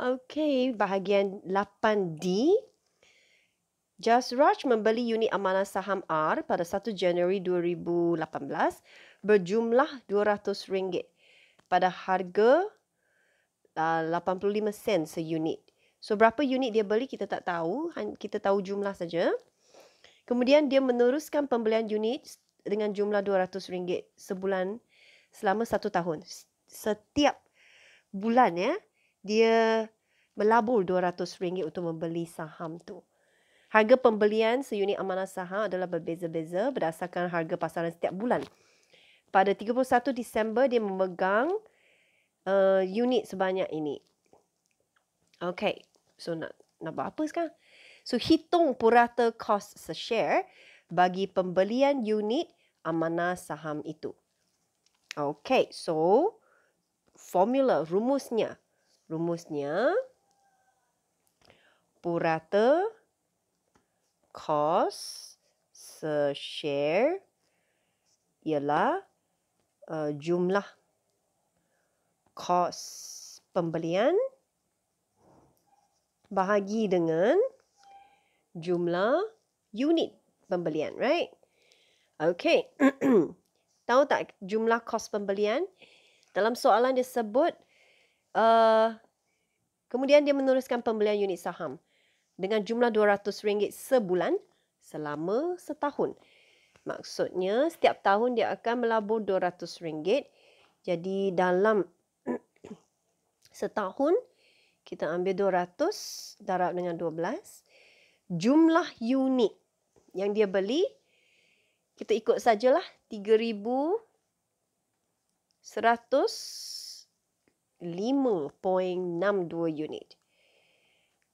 Okey, bahagian 8D. Jasraj membeli unit amanah saham R pada 1 Januari 2018 berjumlah RM200 pada harga uh, 85 sen seunit. So berapa unit dia beli kita tak tahu, kita tahu jumlah saja. Kemudian dia meneruskan pembelian unit dengan jumlah RM200 sebulan selama satu tahun. Setiap bulan ya dia melabur RM200 untuk membeli saham tu. Harga pembelian seunit amanah saham adalah berbeza-beza berdasarkan harga pasaran setiap bulan. Pada 31 Disember, dia memegang uh, unit sebanyak ini. Okay, so nak, nak buat apa sekarang? So, hitung purata cost se share bagi pembelian unit amanah saham itu. Okay, so formula rumusnya rumusnya purata cos share ialah uh, jumlah kos pembelian bahagi dengan jumlah unit pembelian, right? Okay. Tahu tak jumlah kos pembelian? Dalam soalan dia sebut Uh, kemudian dia meneruskan pembelian unit saham dengan jumlah RM200 sebulan selama setahun. Maksudnya setiap tahun dia akan melabur RM200. Jadi dalam setahun kita ambil 200 darab dengan 12. Jumlah unit yang dia beli kita ikut sajalah 3100 5.62 unit.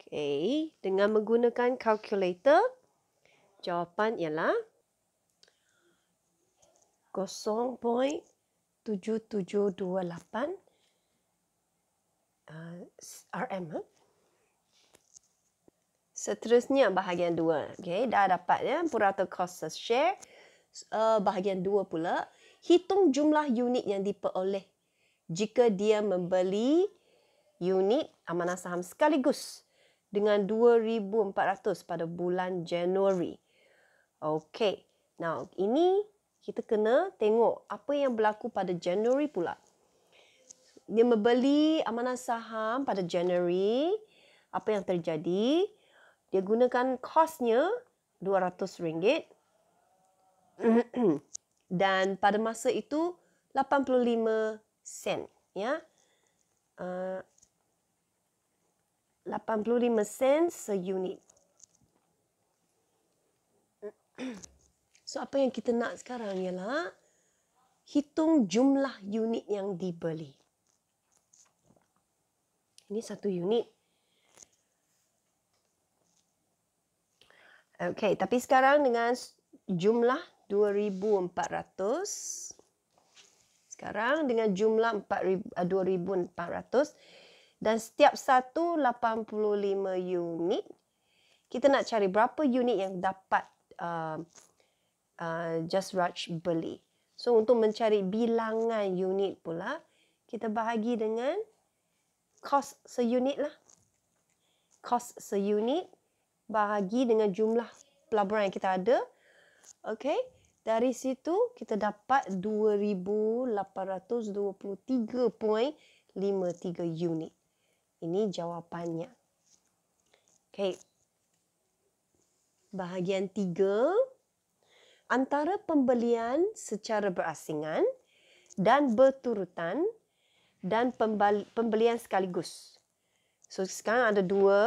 Okay, dengan menggunakan kalkulator, jawapan ialah 0.7728 ah, RM. Ha? Seterusnya bahagian 2. Okay, dah dapat ya, purata cost share. Uh, bahagian 2 pula, hitung jumlah unit yang diperoleh jika dia membeli unit amanah saham sekaligus dengan 2400 pada bulan Januari. Okey. Now, ini kita kena tengok apa yang berlaku pada Januari pula. Dia membeli amanah saham pada Januari. Apa yang terjadi? Dia gunakan kosnya RM200. dan pada masa itu sen ya. Eh, uh, 85 sen se unit. So apa yang kita nak sekarang ialah hitung jumlah unit yang dibeli. Ini satu unit. Okey, tapi sekarang dengan jumlah 2400 sekarang dengan jumlah 2,400 ah, dan setiap satu 85 unit. Kita nak cari berapa unit yang dapat uh, uh, Just Raj beli. So untuk mencari bilangan unit pula, kita bahagi dengan kos seunit lah. Kos seunit bahagi dengan jumlah pelaburan yang kita ada. Okay. Dari situ kita dapat 2823.53 unit. Ini jawapannya. Okey. Bahagian 3 antara pembelian secara berasingan dan berturutan dan pembelian sekaligus. So sekarang ada dua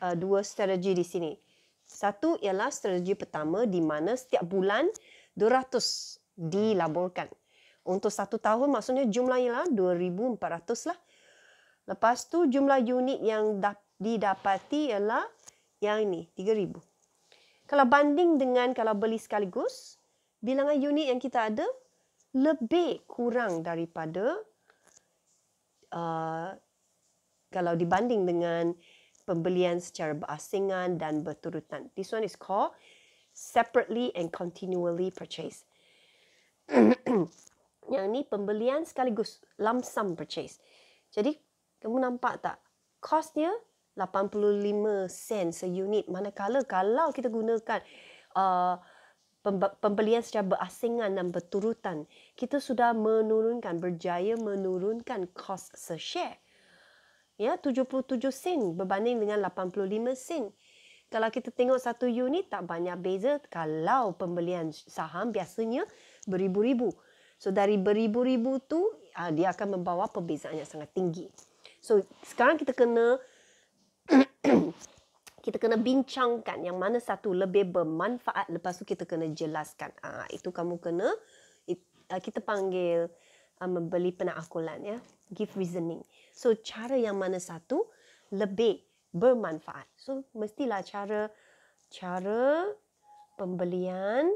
uh, dua strategi di sini. Satu ialah strategi pertama di mana setiap bulan 200 dilaburkan. Untuk satu tahun maksudnya jumlah ialah 2,400 lah. Lepas tu jumlah unit yang didapati ialah yang ini 3,000. Kalau banding dengan kalau beli sekaligus, bilangan unit yang kita ada lebih kurang daripada uh, kalau dibanding dengan pembelian secara berasingan dan berturutan. This one is called separately and continually purchase. Yang ni pembelian sekaligus lump sum purchase. Jadi, kamu nampak tak? Costnya 85 sen seunit. Manakala kalau kita gunakan uh, pembelian secara berasingan dan berturutan, kita sudah menurunkan, berjaya menurunkan cost se-share ya 77 sen berbanding dengan 85 sen. Kalau kita tengok satu unit tak banyak beza kalau pembelian saham biasanya beribu-ribu. So dari beribu-ribu tu ah, dia akan membawa perbezaan yang sangat tinggi. So sekarang kita kena kita kena bincangkan yang mana satu lebih bermanfaat lepas tu kita kena jelaskan. Ah itu kamu kena ah, kita panggil uh, membeli penakulan ya give reasoning so cara yang mana satu lebih bermanfaat so mestilah cara cara pembelian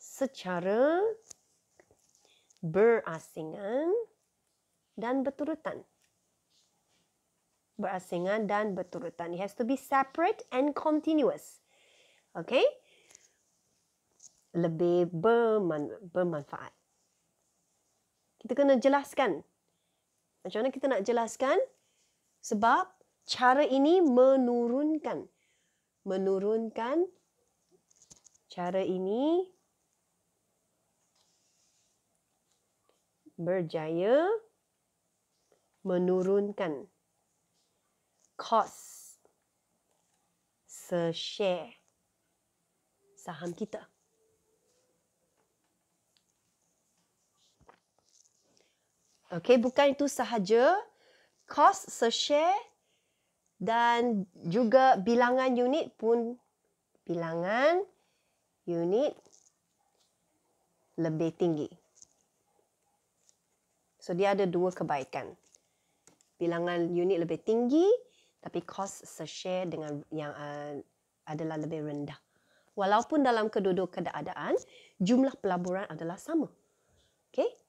secara berasingan dan berturutan berasingan dan berturutan it has to be separate and continuous okay lebih berman- bermanfaat. Kita kena jelaskan. Macam mana kita nak jelaskan? Sebab cara ini menurunkan. Menurunkan cara ini berjaya menurunkan kos se-share saham kita. Okay, bukan itu sahaja. Cost per share dan juga bilangan unit pun bilangan unit lebih tinggi. So dia ada dua kebaikan. Bilangan unit lebih tinggi tapi cost per share dengan yang uh, adalah lebih rendah. Walaupun dalam kedua-dua keadaan jumlah pelaburan adalah sama. Okay?